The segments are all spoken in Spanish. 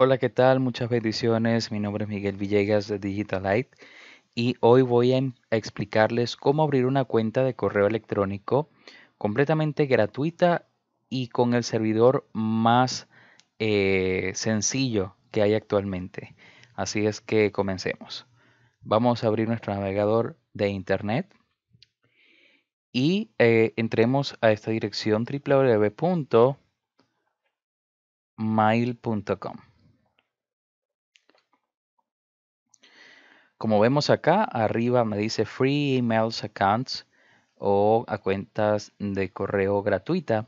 Hola, ¿qué tal? Muchas bendiciones. Mi nombre es Miguel Villegas de Digitalite y hoy voy a explicarles cómo abrir una cuenta de correo electrónico completamente gratuita y con el servidor más eh, sencillo que hay actualmente. Así es que comencemos. Vamos a abrir nuestro navegador de internet y eh, entremos a esta dirección www.mail.com. Como vemos acá, arriba me dice free emails accounts o a cuentas de correo gratuita.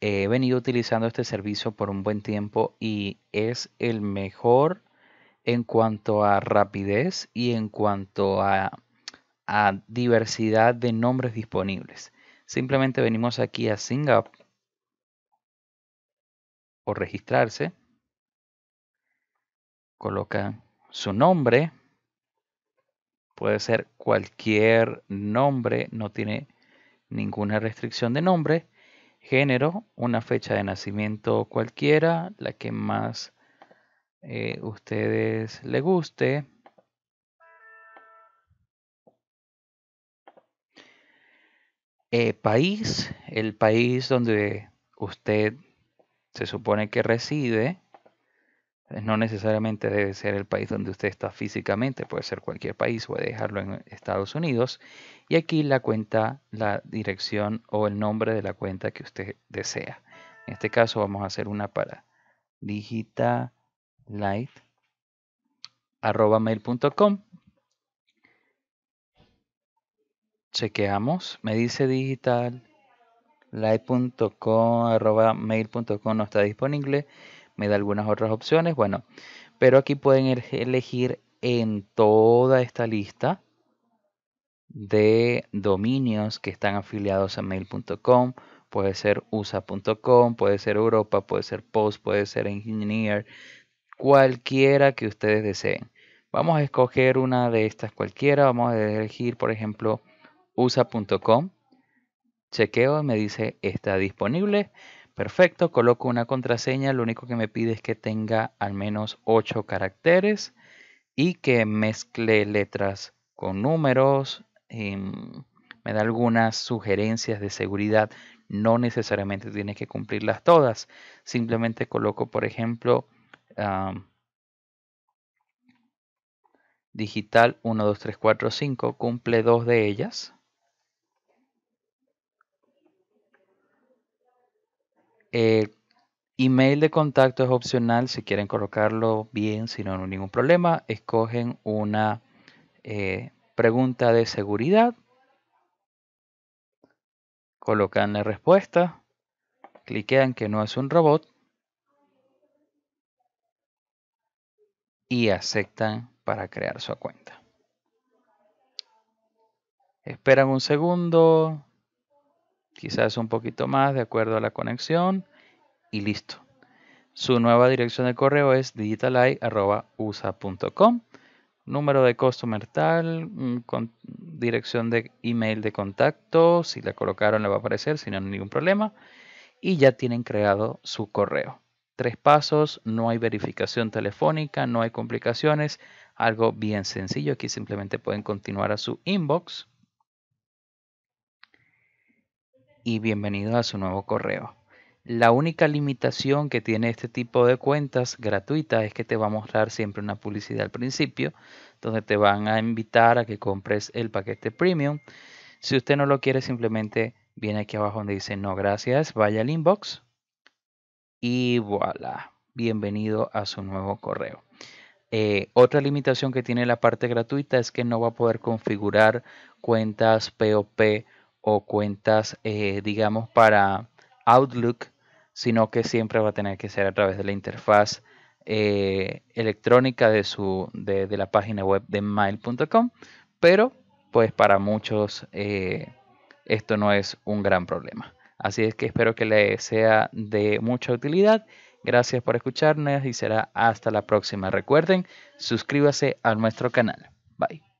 He venido utilizando este servicio por un buen tiempo y es el mejor en cuanto a rapidez y en cuanto a, diversidad de nombres disponibles. Simplemente venimos aquí a Up o registrarse. coloca su nombre. Puede ser cualquier nombre, no tiene ninguna restricción de nombre. Género, una fecha de nacimiento cualquiera, la que más a eh, ustedes le guste. Eh, país, el país donde usted se supone que reside. No necesariamente debe ser el país donde usted está físicamente, puede ser cualquier país, puede dejarlo en Estados Unidos. Y aquí la cuenta, la dirección o el nombre de la cuenta que usted desea. En este caso vamos a hacer una para digitalight.com. Chequeamos, me dice digital arroba mail.com no está disponible me da algunas otras opciones, bueno, pero aquí pueden elegir en toda esta lista de dominios que están afiliados a mail.com, puede ser usa.com, puede ser Europa, puede ser Post, puede ser Engineer, cualquiera que ustedes deseen. Vamos a escoger una de estas cualquiera, vamos a elegir por ejemplo usa.com, chequeo y me dice está disponible, Perfecto, coloco una contraseña, lo único que me pide es que tenga al menos 8 caracteres y que mezcle letras con números. Em, me da algunas sugerencias de seguridad, no necesariamente tienes que cumplirlas todas. Simplemente coloco, por ejemplo, digital 1, 2, 3, 4, 5, cumple dos de ellas. El eh, email de contacto es opcional, si quieren colocarlo bien, si no, hay ningún problema. Escogen una eh, pregunta de seguridad, colocan la respuesta, cliquean que no es un robot y aceptan para crear su cuenta. Esperan un segundo, quizás un poquito más de acuerdo a la conexión y listo. Su nueva dirección de correo es digitalai@usa.com. Número de costo tal, mm, con dirección de email de contacto, si la colocaron le va a aparecer, sin ningún problema. Y ya tienen creado su correo. Tres pasos, no hay verificación telefónica, no hay complicaciones, algo bien sencillo. Aquí simplemente pueden continuar a su inbox y bienvenido a su nuevo correo. La única limitación que tiene este tipo de cuentas gratuitas es que te va a mostrar siempre una publicidad al principio, donde te van a invitar a que compres el paquete premium. Si usted no lo quiere, simplemente viene aquí abajo donde dice no gracias, vaya al inbox y voilà, bienvenido a su nuevo correo. Eh, otra limitación que tiene la parte gratuita es que no va a poder configurar cuentas POP o cuentas, eh, digamos, para Outlook, sino que siempre va a tener que ser a través de la interfaz eh, electrónica de, su, de, la página web de mail.com, pero pues para muchos eh, esto no es un gran problema. Así es que espero que les sea de mucha utilidad. Gracias por escucharnos y será hasta la próxima. Recuerden, suscríbase a nuestro canal. Bye.